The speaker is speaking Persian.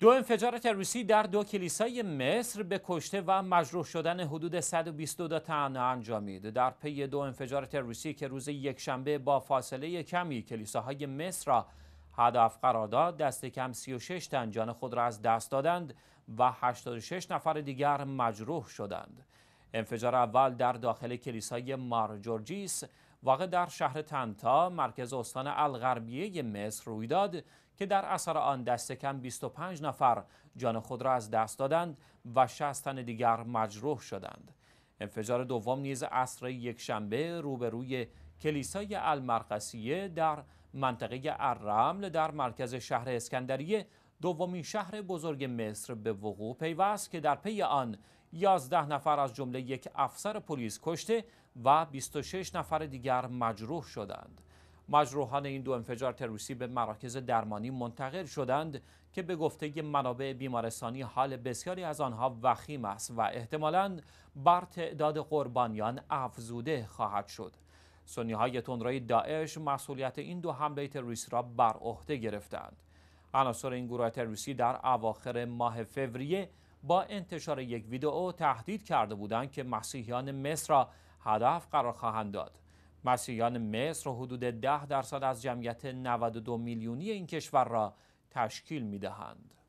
دو انفجار تروریستی در دو کلیسای مصر به کشته و مجروح شدن حدود 122 تن انجامید. در پی دو انفجار تروریستی که روز یکشنبه با فاصله کمی کلیساهای مصر را هدف قرار داد، دست کم 36 تن جان خود را از دست دادند و 86 نفر دیگر مجروح شدند. انفجار اول در داخل کلیسای مارجورجیس واقع در شهر تنتا مرکز استان الغربیه مصر روی داد که در اثر آن دست کم 25 نفر جان خود را از دست دادند و 60 تن دیگر مجروح شدند انفجار دوم نیز عصر شنبه روبروی کلیسای المرقسیه در منطقه الرمل در مرکز شهر اسکندریه دومین شهر بزرگ مصر به وقوع پیوست که در پی آن 11 نفر از جمله یک افسر پلیس کشته و 26 نفر دیگر مجروح شدند. مجروحان این دو انفجار تروریستی به مراکز درمانی منتقل شدند که به گفته منابع بیمارستانی حال بسیاری از آنها وخیم است و احتمالاً بر تعداد قربانیان افزوده خواهد شد. سنی های تندروی داعش مسئولیت این دو حمله تروریستی را بر عهده گرفتند. عناصر این گروه تروریستی در اواخر ماه فوریه با انتشار یک ویدئو تهدید کرده بودند که مسیحیان مصر را هدف قرار خواهند داد مسیحیان مصر حدود 10 درصد از جمعیت 92 میلیونی این کشور را تشکیل می دهند.